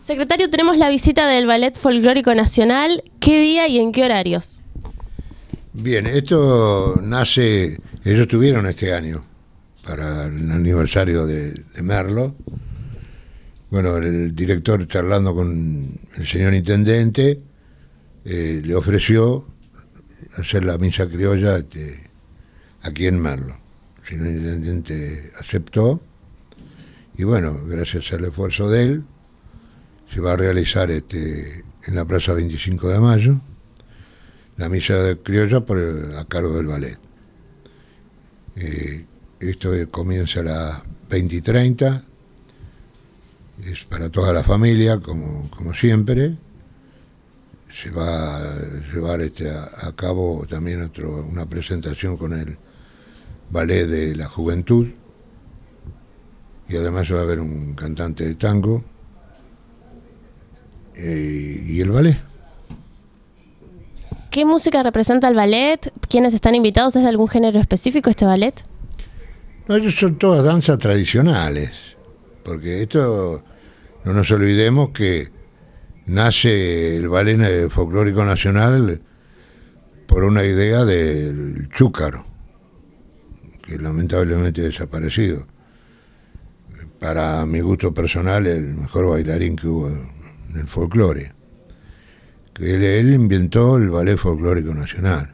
Secretario, tenemos la visita del Ballet Folclórico Nacional. ¿Qué día y en qué horarios? Bien, esto nace, ellos tuvieron este año para el aniversario de, Merlo. Bueno, el director charlando con el señor intendente eh, le ofreció hacer la misa criolla este, aquí en Merlo. El señor intendente aceptó y bueno, gracias al esfuerzo de él, se va a realizar este, en la Plaza 25 de Mayo la misa de criolla a cargo del ballet. Eh, esto comienza a las 20 y 30, es para toda la familia, como, siempre. Se va a llevar este, a, cabo también otro, una presentación con el ballet de la juventud, y además va a haber un cantante de tango eh, y el ballet. ¿Qué música representa el ballet? ¿Quiénes están invitados? ¿Es de algún género específico este ballet? No, ellos son todas danzas tradicionales, porque esto, no nos olvidemos que nace el ballet folclórico nacional por una idea del chúcaro, que lamentablemente ha desaparecido para mi gusto personal, el mejor bailarín que hubo en el folclore. Él, él inventó el ballet folclórico nacional.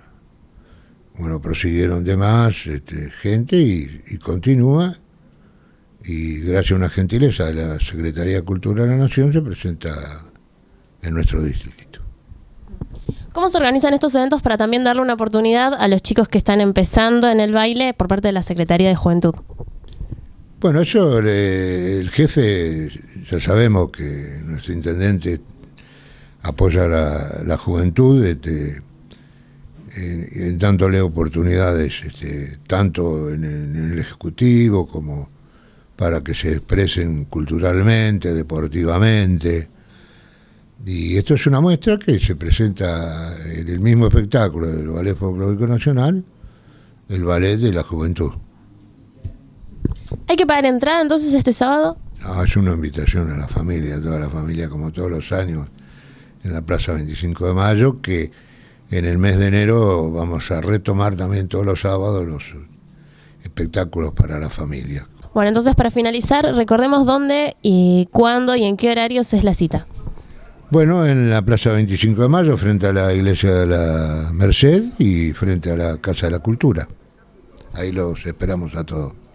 Bueno, prosiguieron demás este, gente y, y continúa. Y gracias a una gentileza de la Secretaría Cultural Cultura de la Nación se presenta en nuestro distrito. ¿Cómo se organizan estos eventos para también darle una oportunidad a los chicos que están empezando en el baile por parte de la Secretaría de Juventud? Bueno, eso eh, el jefe, ya sabemos que nuestro intendente apoya a la juventud, este, en, tanto dándole oportunidades, este, tanto en, el Ejecutivo como para que se expresen culturalmente, deportivamente. Y esto es una muestra que se presenta en el mismo espectáculo del Ballet Nacional, el Ballet de la Juventud. ¿Hay que pagar entrada entonces este sábado? No, es una invitación a la familia, a toda la familia, como todos los años, en la Plaza 25 de Mayo, que en el mes de enero vamos a retomar también todos los sábados los espectáculos para la familia. Bueno, entonces para finalizar, recordemos dónde y cuándo y en qué horarios es la cita. Bueno, en la Plaza 25 de Mayo, frente a la Iglesia de la Merced y frente a la Casa de la Cultura. Ahí los esperamos a todos.